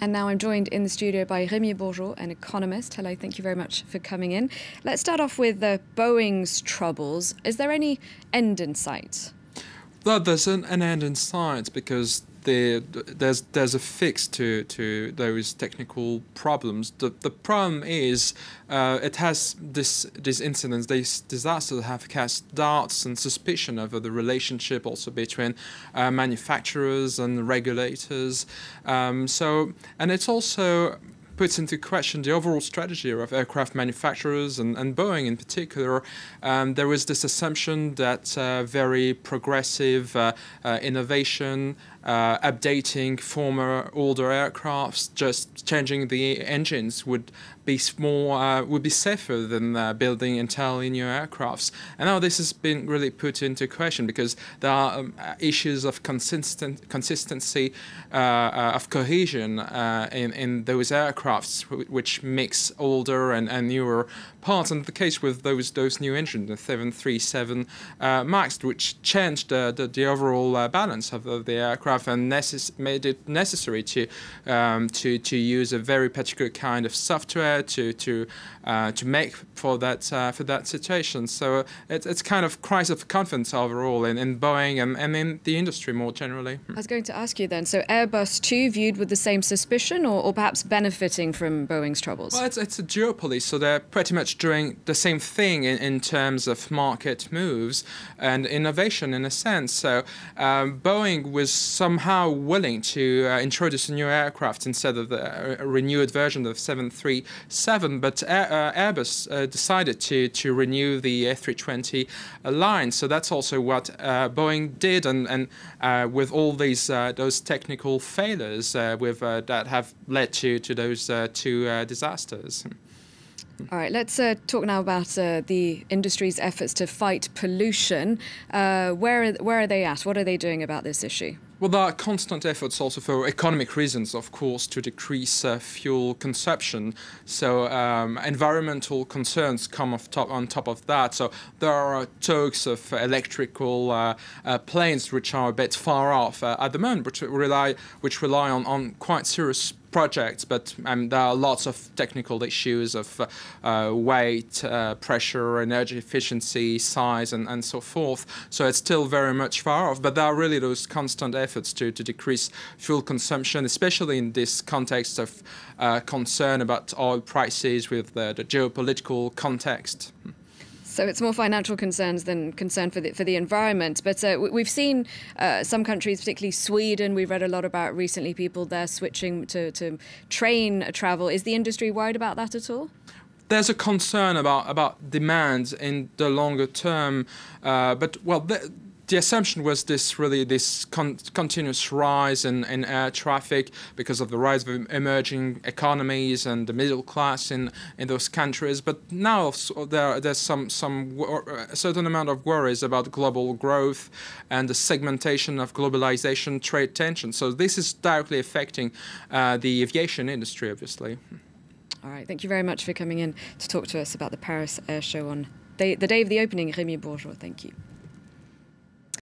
And now I'm joined in the studio by Remy Bourgeot, an economist. Hello, thank you very much for coming in. Let's start off with the uh, Boeing's troubles. Is there any end in sight? Well, there's an, an end in sight because there, there's there's a fix to to those technical problems. The the problem is uh, it has this these incidents, these disasters have cast doubts and suspicion over the relationship also between uh, manufacturers and regulators. Um, so and it's also puts into question the overall strategy of aircraft manufacturers and, and Boeing in particular. Um, there was this assumption that uh, very progressive uh, uh innovation, uh, updating former older aircrafts, just changing the engines would be more uh, would be safer than building entirely new aircrafts. And now this has been really put into question because there are um, issues of consistent consistency of cohesion in in those aircraft aircrafts, which mix older and, and newer parts. And the case with those those new engines, the 737 uh, Max, which changed uh, the, the overall uh, balance of, of, the aircraft and made it necessary to um, to to use a very particular kind of software to to uh, to make for that uh, for that situation. So uh, it, it's kind of crisis of confidence overall in, in Boeing and, and in the industry more generally. Hmm. I was going to ask you then. So Airbus two viewed with the same suspicion, or, or perhaps benefit benefiting from Boeing's troubles? Well, it's, it's a duopoly, so they're pretty much doing the same thing in, in terms of market moves and innovation in a sense. So um, Boeing was somehow willing to uh, introduce a new aircraft instead of the uh, renewed version of 737, but Air, uh, Airbus uh, decided to, to renew the A320 line. So that's also what uh, Boeing did, and, and uh, with all these those technical failures with that have led to, to those uh, to uh, disasters. All right, let's uh, talk now about uh, the industry's efforts to fight pollution. Uh, where, are, where are they at? What are they doing about this issue? Well, there are constant efforts also for economic reasons, of course, to decrease uh, fuel consumption. So um, environmental concerns come top, on top of that. So there are talks of electrical uh, uh, planes, which are a bit far off uh, at the moment, which rely which rely on, on quite serious projects, but um, there are lots of technical issues of uh, uh, weight, uh, pressure, energy efficiency, size, and, and so forth. So it's still very much far off, but there are really those constant efforts efforts to, to decrease fuel consumption, especially in this context of uh, concern about oil prices with the, the geopolitical context. So it's more financial concerns than concern for the, for the environment. But uh, we've seen uh, some countries, particularly Sweden, we've read a lot about recently people there switching to, to train uh, travel. Is the industry worried about that at all? there's a concern about about demand in the longer term, uh, but well. The, the assumption was this really this con continuous rise in, in air traffic because of the rise of emerging economies and the middle class in, in those countries. But now there, there's some some a certain amount of worries about global growth and the segmentation of globalization trade tensions. So this is directly affecting uh, the aviation industry, obviously. All right, thank you very much for coming in to talk to us about the Paris Air Show on the, the day of the opening, Rémi Bourgeois. Thank you.